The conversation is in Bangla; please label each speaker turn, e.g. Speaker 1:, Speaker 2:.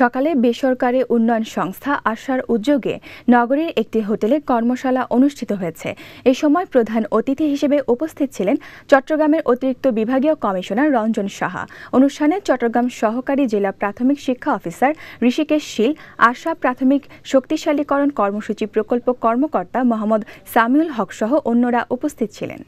Speaker 1: সকালে বেসরকারি উন্নয়ন সংস্থা আশার উদ্যোগে নগরীর একটি হোটেলে কর্মশালা অনুষ্ঠিত হয়েছে এ সময় প্রধান অতিথি হিসেবে উপস্থিত ছিলেন চট্টগ্রামের অতিরিক্ত বিভাগীয় কমিশনার রঞ্জন সাহা অনুষ্ঠানে চট্টগ্রাম সহকারী জেলা প্রাথমিক শিক্ষা অফিসার ঋষিকেশ শীল আশা প্রাথমিক শক্তিশালীকরণ কর্মসূচি প্রকল্প কর্মকর্তা মোহাম্মদ সামিউল হক সহ অন্যরা উপস্থিত ছিলেন